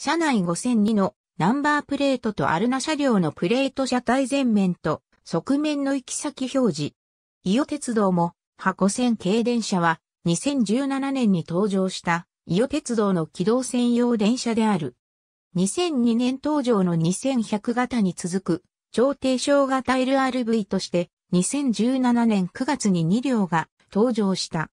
車内5002のナンバープレートとアルナ車両のプレート車体前面と側面の行き先表示。伊予鉄道も、箱線軽電車は2017年に登場した伊予鉄道の機動専用電車である。2002年登場の2100型に続く超低小型 LRV として2017年9月に2両が登場した。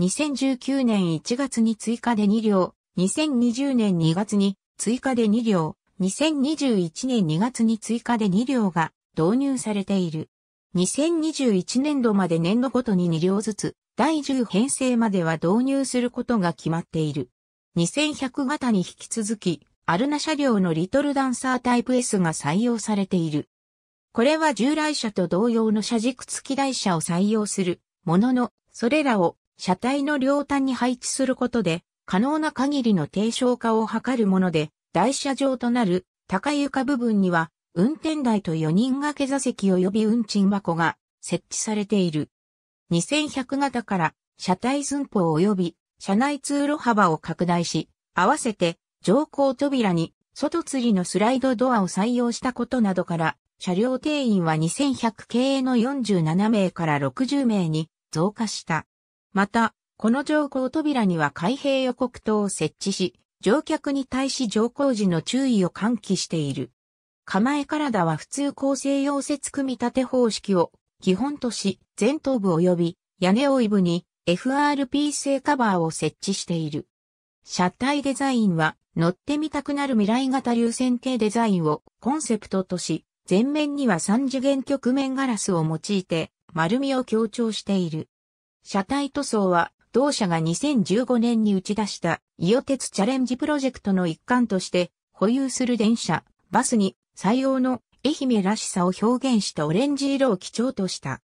2019年1月に追加で2両、2020年2月に追加で2両、2021年2月に追加で2両が導入されている。2021年度まで年度ごとに2両ずつ、第10編成までは導入することが決まっている。2100型に引き続き、アルナ車両のリトルダンサータイプ S が採用されている。これは従来車と同様の車軸付き台車を採用するものの、それらを車体の両端に配置することで、可能な限りの低床化を図るもので、台車上となる高床部分には、運転台と4人掛け座席及び運賃箱が設置されている。2100型から車体寸法及び車内通路幅を拡大し、合わせて乗降扉に外釣りのスライドドアを採用したことなどから、車両定員は2100系の47名から60名に増加した。また、この乗降扉には開閉予告灯を設置し、乗客に対し乗降時の注意を喚起している。構え体は普通構成溶接組み立て方式を基本とし、前頭部及び屋根オイ部に FRP 製カバーを設置している。車体デザインは乗ってみたくなる未来型流線形デザインをコンセプトとし、前面には三次元曲面ガラスを用いて丸みを強調している。車体塗装は同社が2015年に打ち出した伊予鉄チャレンジプロジェクトの一環として保有する電車、バスに採用の愛媛らしさを表現したオレンジ色を基調とした。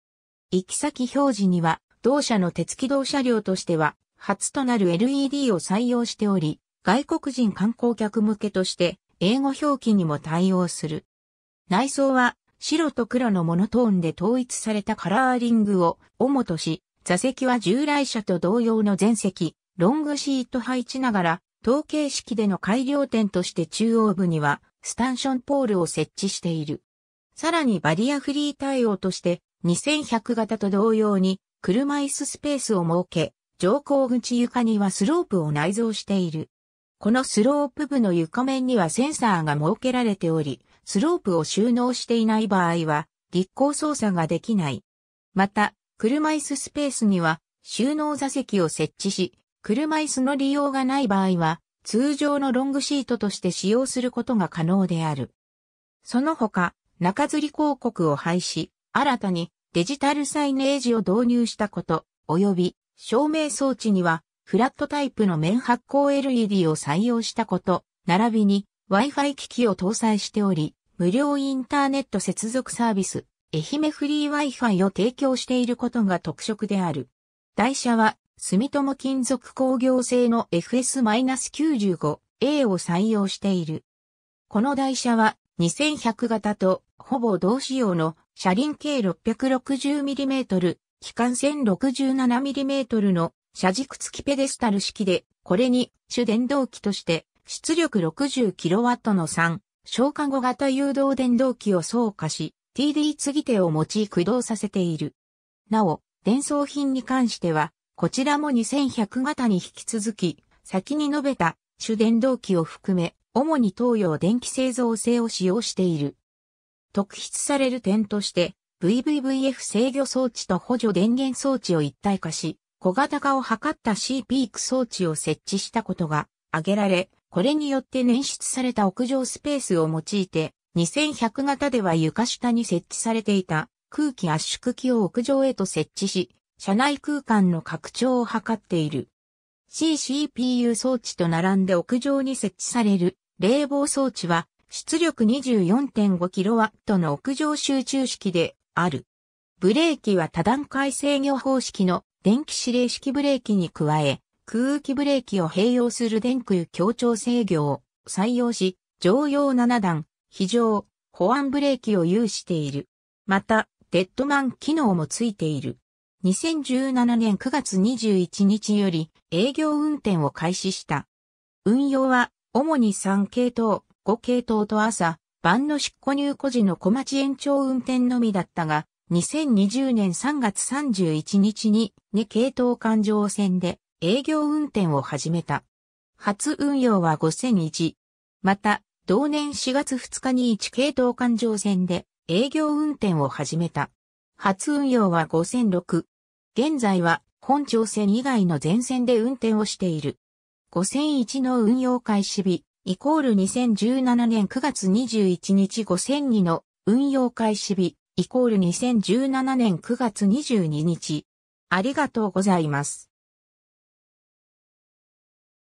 行き先表示には同社の鉄軌道車両としては初となる LED を採用しており、外国人観光客向けとして英語表記にも対応する。内装は白と黒のモノトーンで統一されたカラーリングを主とし、座席は従来車と同様の前席、ロングシート配置ながら、統計式での改良点として中央部には、スタンションポールを設置している。さらにバリアフリー対応として、2100型と同様に、車椅子スペースを設け、乗降口床にはスロープを内蔵している。このスロープ部の床面にはセンサーが設けられており、スロープを収納していない場合は、立行操作ができない。また、車椅子スペースには収納座席を設置し、車椅子の利用がない場合は、通常のロングシートとして使用することが可能である。その他、中吊り広告を廃止、新たにデジタルサイネージを導入したこと、及び照明装置にはフラットタイプの面発光 LED を採用したこと、並びに Wi-Fi 機器を搭載しており、無料インターネット接続サービス、愛媛フリー Wi-Fi を提供していることが特色である。台車は、住友金属工業製の FS-95A を採用している。この台車は、2100型とほぼ同仕様の車輪計 660mm、機関線 67mm の車軸付きペデスタル式で、これに主電動機として出力 60kW の3、消化後型誘導電動機を装加し、TD 継ぎ手を用い駆動させている。なお、伝送品に関しては、こちらも2100型に引き続き、先に述べた主電動機を含め、主に東洋電気製造製を使用している。特筆される点として、VVVF 制御装置と補助電源装置を一体化し、小型化を図った C ピーク装置を設置したことが挙げられ、これによって捻出された屋上スペースを用いて、2100型では床下に設置されていた空気圧縮機を屋上へと設置し、車内空間の拡張を図っている。CCPU 装置と並んで屋上に設置される冷房装置は出力 24.5kW の屋上集中式である。ブレーキは多段階制御方式の電気指令式ブレーキに加え、空気ブレーキを併用する電空協調制御を採用し、常用7段、非常、保安ブレーキを有している。また、デッドマン機能もついている。2017年9月21日より営業運転を開始した。運用は主に3系統、5系統と朝、晩の出庫入庫時の小町延長運転のみだったが、2020年3月31日に2系統環状線で営業運転を始めた。初運用は5001。また、同年4月2日に一系統環状線で営業運転を始めた。初運用は5006。現在は本庁線以外の全線で運転をしている。5001の運用開始日、イコール2017年9月21日5002の運用開始日、イコール2017年9月22日。ありがとうございます。